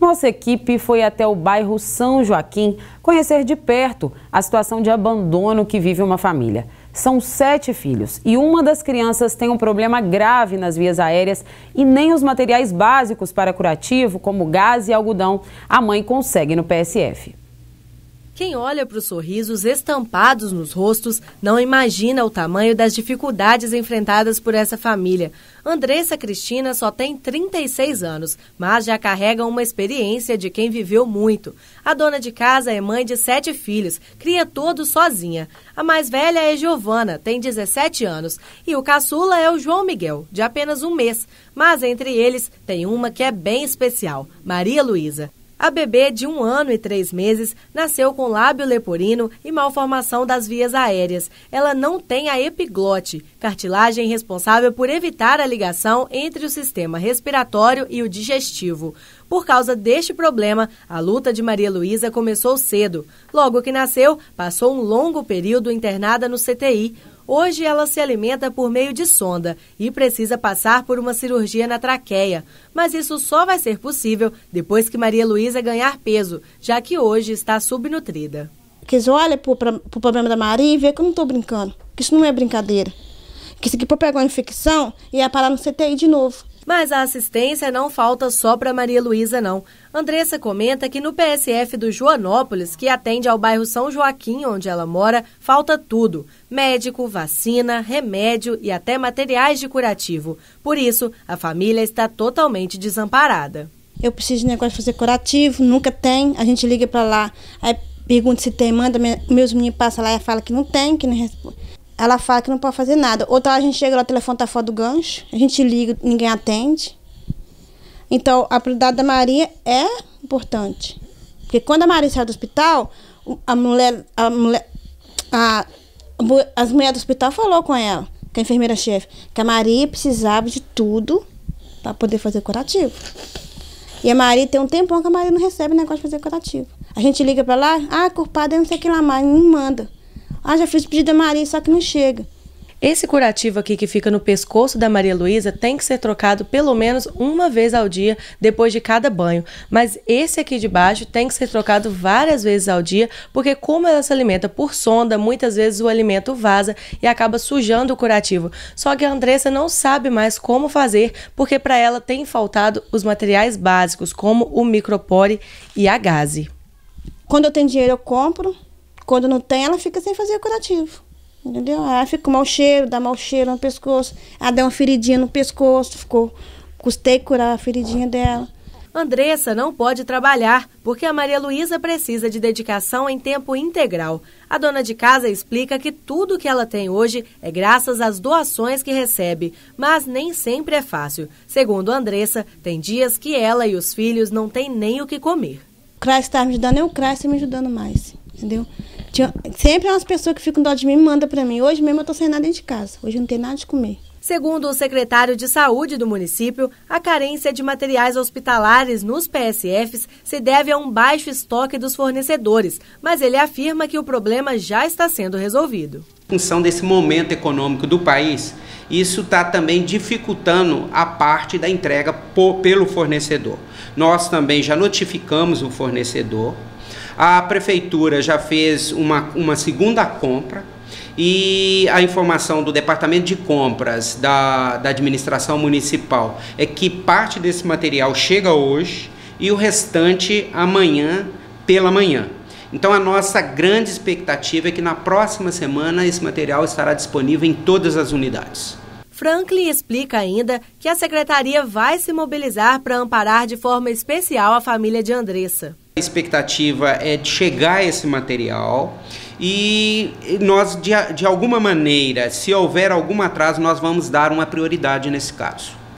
Nossa equipe foi até o bairro São Joaquim conhecer de perto a situação de abandono que vive uma família. São sete filhos e uma das crianças tem um problema grave nas vias aéreas e nem os materiais básicos para curativo, como gás e algodão, a mãe consegue no PSF. Quem olha para os sorrisos estampados nos rostos não imagina o tamanho das dificuldades enfrentadas por essa família. Andressa Cristina só tem 36 anos, mas já carrega uma experiência de quem viveu muito. A dona de casa é mãe de sete filhos, cria todos sozinha. A mais velha é Giovana, tem 17 anos, e o caçula é o João Miguel, de apenas um mês. Mas entre eles tem uma que é bem especial, Maria Luísa. A bebê de um ano e três meses nasceu com lábio leporino e malformação das vias aéreas. Ela não tem a epiglote, cartilagem responsável por evitar a ligação entre o sistema respiratório e o digestivo. Por causa deste problema, a luta de Maria Luísa começou cedo. Logo que nasceu, passou um longo período internada no CTI. Hoje ela se alimenta por meio de sonda e precisa passar por uma cirurgia na traqueia, mas isso só vai ser possível depois que Maria Luísa ganhar peso, já que hoje está subnutrida. Eles olha para o problema da Maria e vê que eu não estou brincando, que isso não é brincadeira. Que se aqui pegar uma infecção, ia parar no CTI de novo. Mas a assistência não falta só para Maria Luísa, não. Andressa comenta que no PSF do Joanópolis, que atende ao bairro São Joaquim, onde ela mora, falta tudo: médico, vacina, remédio e até materiais de curativo. Por isso, a família está totalmente desamparada. Eu preciso de negócio fazer curativo, nunca tem. A gente liga para lá, aí pergunta se tem, manda meus meninos passam lá e fala que não tem, que não responde ela fala que não pode fazer nada. Ou então a gente chega lá, o telefone tá fora do gancho, a gente liga, ninguém atende. Então, a prioridade da Maria é importante. Porque quando a Maria sai do hospital, a mulher, a mulher, a, as mulheres do hospital falou com ela, com a enfermeira-chefe, que a Maria precisava de tudo para poder fazer curativo. E a Maria tem um tempão que a Maria não recebe o negócio de fazer curativo. A gente liga para lá, ah, culpada, é não sei o que lá mais, não manda. Ah, já fiz o pedido da Maria, só que não chega. Esse curativo aqui que fica no pescoço da Maria Luísa tem que ser trocado pelo menos uma vez ao dia depois de cada banho. Mas esse aqui de baixo tem que ser trocado várias vezes ao dia, porque como ela se alimenta por sonda, muitas vezes o alimento vaza e acaba sujando o curativo. Só que a Andressa não sabe mais como fazer, porque para ela tem faltado os materiais básicos, como o micropore e a gase. Quando eu tenho dinheiro, eu compro quando não tem, ela fica sem fazer o curativo. Entendeu? Aí fica com mau cheiro, dá mau cheiro no pescoço. Ela deu uma feridinha no pescoço, ficou. Custei curar a feridinha dela. Andressa não pode trabalhar porque a Maria Luísa precisa de dedicação em tempo integral. A dona de casa explica que tudo que ela tem hoje é graças às doações que recebe, mas nem sempre é fácil. Segundo Andressa, tem dias que ela e os filhos não têm nem o que comer. O CRAS está me ajudando e o CRAS está me ajudando mais, entendeu? Tinha, sempre umas pessoas que ficam dó de mim e mandam para mim. Hoje mesmo eu tô sem nada dentro de casa. Hoje não tem nada de comer. Segundo o secretário de Saúde do município, a carência de materiais hospitalares nos PSFs se deve a um baixo estoque dos fornecedores, mas ele afirma que o problema já está sendo resolvido. Em função desse momento econômico do país, isso está também dificultando a parte da entrega por, pelo fornecedor. Nós também já notificamos o fornecedor a prefeitura já fez uma, uma segunda compra e a informação do departamento de compras da, da administração municipal é que parte desse material chega hoje e o restante amanhã pela manhã. Então a nossa grande expectativa é que na próxima semana esse material estará disponível em todas as unidades. Franklin explica ainda que a secretaria vai se mobilizar para amparar de forma especial a família de Andressa expectativa é de chegar esse material e nós, de, de alguma maneira, se houver algum atraso, nós vamos dar uma prioridade nesse caso.